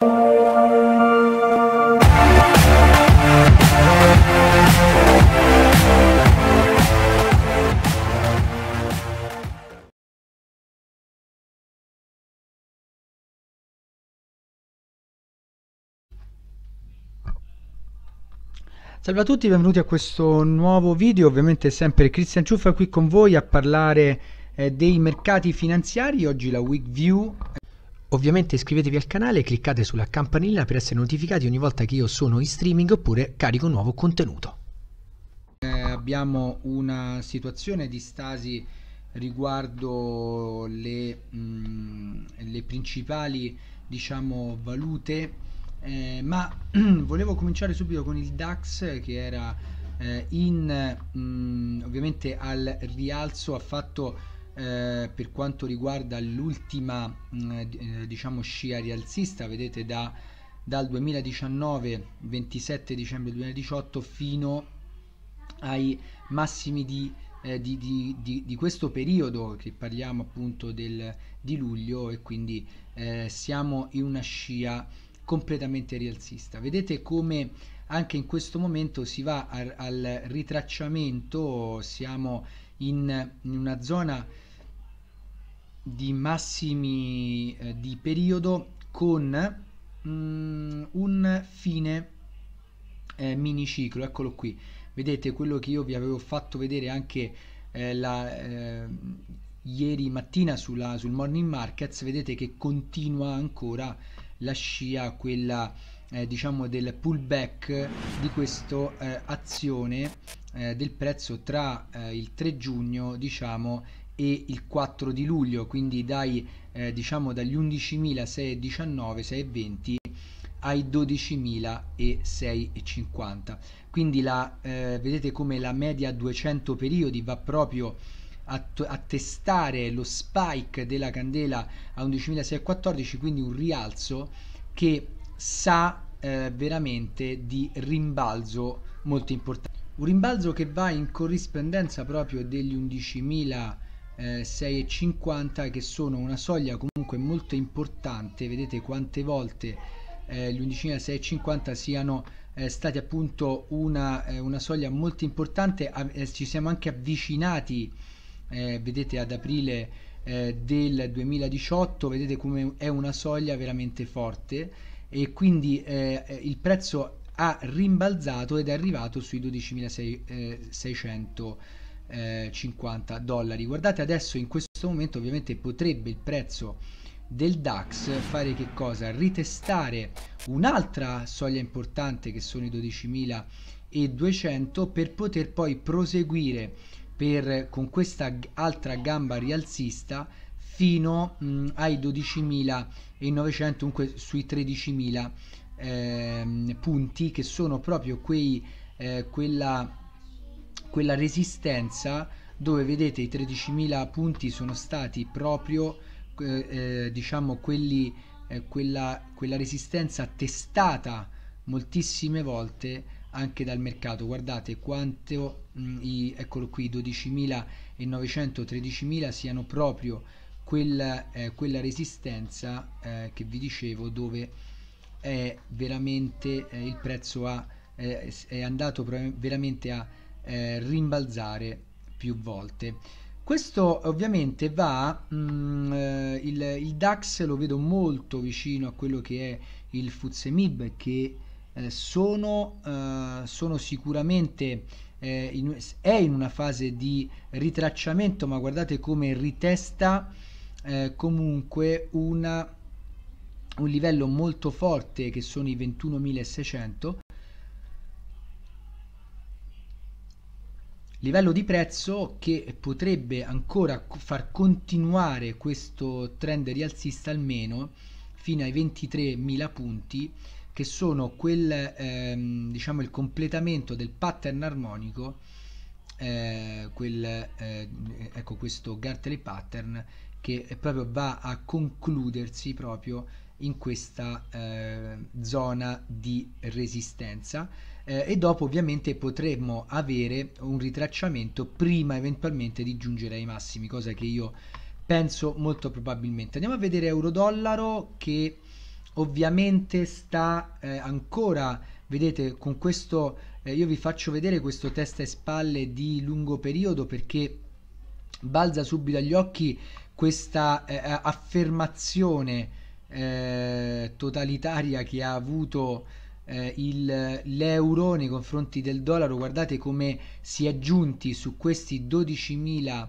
Salve a tutti, benvenuti a questo nuovo video, ovviamente sempre Cristian Ciuffa qui con voi a parlare eh, dei mercati finanziari, oggi la week view Ovviamente iscrivetevi al canale cliccate sulla campanella per essere notificati ogni volta che io sono in streaming oppure carico nuovo contenuto. Eh, abbiamo una situazione di stasi riguardo le, mh, mm, le principali diciamo, valute, eh, ma volevo cominciare subito con il DAX che era eh, in, mh, mm, ovviamente al rialzo, ha fatto eh, per quanto riguarda l'ultima mh, mm, eh, eh, diciamo scia rialzista vedete da, dal 2019 27 dicembre 2018 fino ai massimi di, eh, di, di, di questo periodo che parliamo appunto del, di luglio e quindi eh, siamo in una scia completamente rialzista vedete come anche in questo momento si va a, al ritracciamento siamo in, in una zona di massimi eh, di periodo con mm, un fine eh, miniciclo, eccolo qui. Vedete quello che io vi avevo fatto vedere anche eh, la, eh, ieri mattina sulla, sul Morning Markets, vedete che continua ancora la scia, quella eh, diciamo del pullback di questa eh, azione del prezzo tra il 3 giugno diciamo e il 4 di luglio, quindi dai, eh, diciamo dagli 11.619, 6,20 ai 12.650. Quindi la, eh, vedete come la media 200 periodi va proprio a, a testare lo spike della candela a 11.614, quindi un rialzo che sa eh, veramente di rimbalzo molto importante. Un rimbalzo che va in corrispondenza proprio degli 11.000 eh, 6,50 che sono una soglia comunque molto importante vedete quante volte eh, gli 11.650 siano eh, stati appunto una, eh, una, soglia molto importante a, eh, ci siamo anche avvicinati eh, vedete ad aprile eh, del 2018 vedete come è una soglia veramente forte e quindi il prezzo ha rimbalzato ed è arrivato sui 12.600 eh, 50 dollari. Guardate adesso in questo momento ovviamente potrebbe il prezzo del DAX fare che cosa? Ritestare un'altra soglia importante che sono i 12.200 per poter poi proseguire per, con questa altra gamba rialzista fino mh, ai 12.900, dunque sui 13.000 eh, punti che sono proprio quei, eh, quella quella resistenza dove vedete i 13.000 punti sono stati proprio eh, eh, diciamo quelli, eh, quella, quella resistenza testata moltissime volte anche dal mercato guardate quanto mh, mm, i, eccolo qui 12.900 13.000 siano proprio quella, eh, quella resistenza eh, che vi dicevo dove è veramente eh, il prezzo ha, è andato veramente a eh, rimbalzare più volte. Questo ovviamente va, mh, mm, eh, il, il, DAX lo vedo molto vicino a quello che è il Futsemib che eh, sono, eh, sono, sicuramente eh, in, è in una fase di ritracciamento ma guardate come ritesta comunque una, un livello molto forte che sono i 21.600 livello di prezzo che potrebbe ancora far continuare questo trend rialzista almeno fino ai 23.000 punti che sono quel, ehm, diciamo il completamento del pattern armonico eh, quel, eh, ecco questo Gartley pattern che proprio va a concludersi proprio in questa eh, zona di resistenza eh, e dopo ovviamente potremmo avere un ritracciamento prima eventualmente di giungere ai massimi, cosa che io penso molto probabilmente. Andiamo a vedere euro-dollaro che ovviamente sta eh, ancora, vedete, con questo, eh, io vi faccio vedere questo testa e spalle di lungo periodo perché balza subito agli occhi questa eh, eh, affermazione eh, totalitaria che ha avuto eh, il, l'euro nei confronti del dollaro, guardate come si è giunti su questi 12.000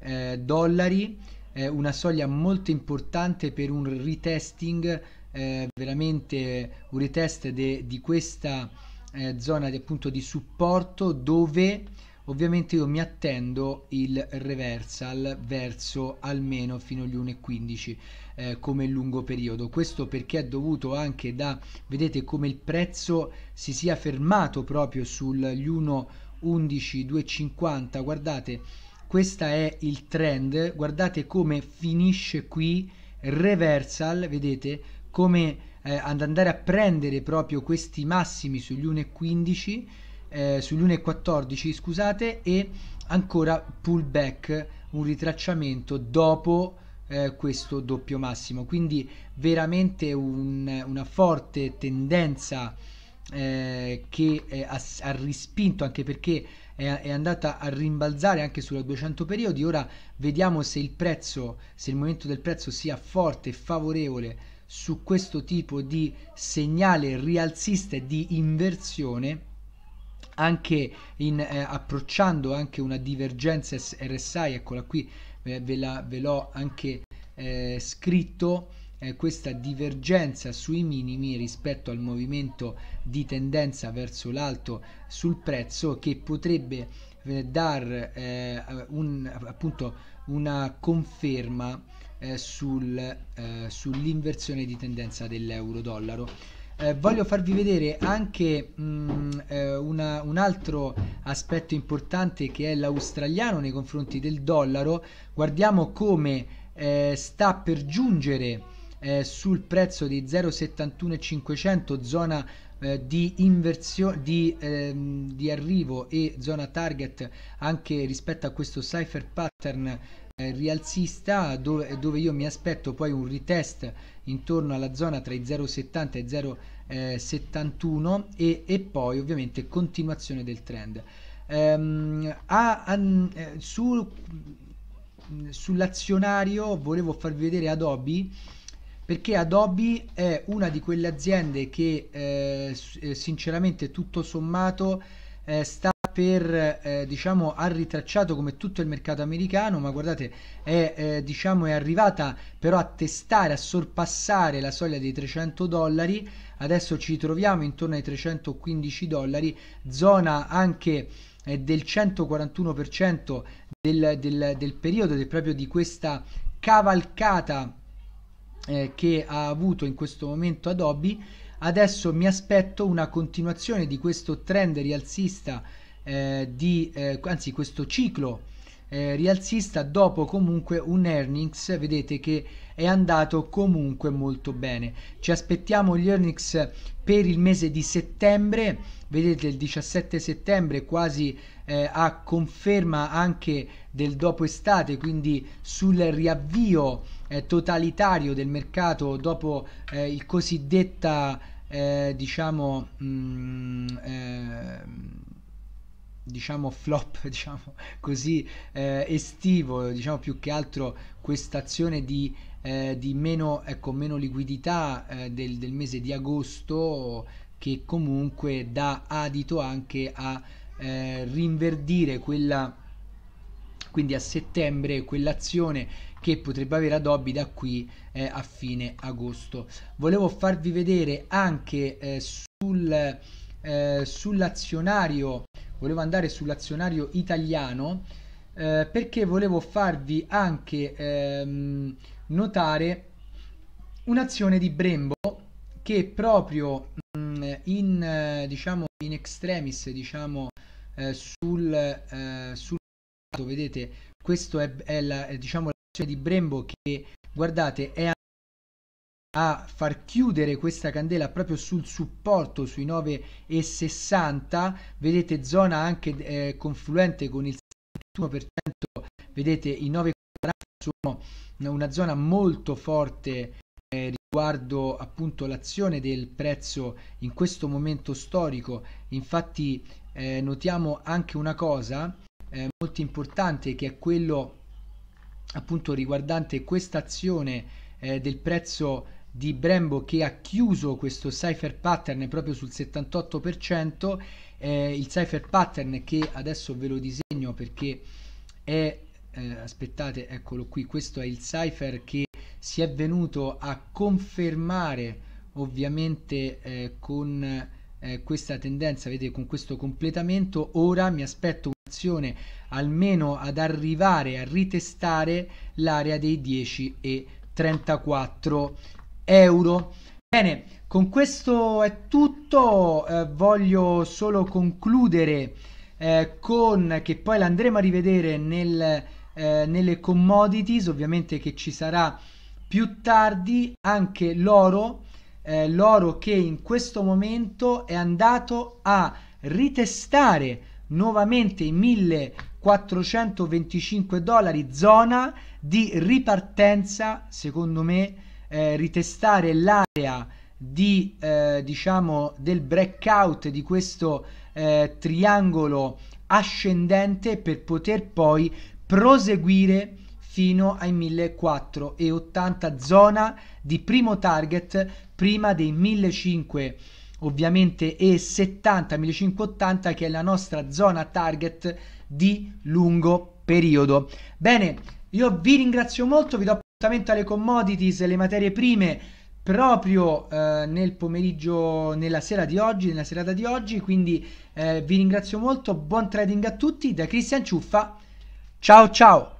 eh, dollari, eh, una soglia molto importante per un retesting, eh, veramente un retest de, di questa eh, zona di, appunto, di supporto dove ovviamente io mi attendo il reversal verso almeno fino agli 1,15 eh, come lungo periodo questo perché è dovuto anche da vedete come il prezzo si sia fermato proprio sugli 1,11 2,50 guardate questo è il trend guardate come finisce qui reversal vedete come eh, andare a prendere proprio questi massimi sugli 1,15 eh, sull'1.14 scusate e ancora pullback un ritracciamento dopo eh, questo doppio massimo quindi veramente un, una forte tendenza eh, che eh, ha, ha, rispinto anche perché è, è, andata a rimbalzare anche sulla 200 periodi ora vediamo se il prezzo se il momento del prezzo sia forte e favorevole su questo tipo di segnale rialzista e di inversione anche in, eh, approcciando anche una divergenza RSI, eccola qui, eh, ve, la, ve l'ho anche eh, scritto, eh, questa divergenza sui minimi rispetto al movimento di tendenza verso l'alto sul prezzo che potrebbe eh, dar eh, un, appunto una conferma eh, sul, eh, sull'inversione di tendenza dell'euro dollaro eh, voglio farvi vedere anche mh, mm, eh, una, un altro aspetto importante che è l'australiano nei confronti del dollaro. Guardiamo come eh, sta per giungere eh, sul prezzo eh, di 0,71500 zona di, inversione di, ehm, di, arrivo e zona target anche rispetto a questo cipher pattern eh, rialzista dove, dove, io mi aspetto poi un retest intorno alla zona tra i 0,70 e 0,71 eh, e, e, poi ovviamente continuazione del trend. Ehm, a, a, eh, su, sull'azionario volevo farvi vedere Adobe perché Adobe è una di quelle aziende che eh, sinceramente tutto sommato eh, sta per eh, diciamo ha ritracciato come tutto il mercato americano ma guardate è, eh, diciamo, è arrivata però a testare a sorpassare la soglia dei 300 dollari adesso ci troviamo intorno ai 315 dollari zona anche eh, del 141% del, del, del periodo del, proprio di questa cavalcata eh, che ha avuto in questo momento Adobe adesso mi aspetto una continuazione di questo trend rialzista eh, di, eh, anzi questo ciclo eh, rialzista dopo comunque un earnings, vedete che è andato comunque molto bene. Ci aspettiamo gli earnings per il mese di settembre, vedete il 17 settembre quasi eh, a conferma anche del dopo estate, quindi sul riavvio eh, totalitario del mercato dopo eh, il cosiddetta eh, diciamo mh, mm, eh, diciamo flop diciamo così eh, estivo diciamo più che altro questa azione di, eh, di meno, ecco, meno liquidità eh, del, del, mese di agosto che comunque dà adito anche a eh, rinverdire quella quindi a settembre quell'azione che potrebbe avere Adobe da qui eh, a fine agosto volevo farvi vedere anche eh, sul, sull'azionario volevo andare sull'azionario italiano eh, perché volevo farvi anche ehm, notare un'azione di Brembo che proprio mh, mm, in, eh, diciamo, in extremis diciamo, eh, sul, eh, sul vedete questo è, è la, diciamo, l'azione di Brembo che guardate è a far chiudere questa candela proprio sul supporto sui 9,60 vedete zona anche eh, confluente con il 71% vedete i 9,40 sono una zona molto forte eh, riguardo appunto l'azione del prezzo in questo momento storico infatti eh, notiamo anche una cosa eh, molto importante che è quello appunto riguardante questa azione eh, del prezzo di Brembo che ha chiuso questo cipher pattern proprio sul 78%, eh, il cipher pattern che adesso ve lo disegno perché è, eh, aspettate, eccolo qui, questo è il cipher che si è venuto a confermare ovviamente eh, con eh, questa tendenza, vedete, con questo completamento, ora mi aspetto un'azione almeno ad arrivare a ritestare l'area dei 10 e 34 euro. Bene, con questo è tutto, eh, voglio solo concludere eh, con che poi l'andremo a rivedere nel, eh, nelle commodities, ovviamente che ci sarà più tardi anche l'oro, eh, l'oro che in questo momento è andato a ritestare nuovamente i 1425 dollari, zona di ripartenza secondo me eh, ritestare l'area di, eh, diciamo, del breakout di questo eh, triangolo ascendente per poter poi proseguire fino ai 1480 zona di primo target prima dei 1500 ovviamente e 70 1580 che è la nostra zona target di lungo periodo bene io vi ringrazio molto vi do L'andamento alle commodities, le materie prime proprio eh, nel pomeriggio, nella sera di oggi, nella serata di oggi, quindi eh, vi ringrazio molto, buon trading a tutti da Cristian Ciuffa. Ciao ciao.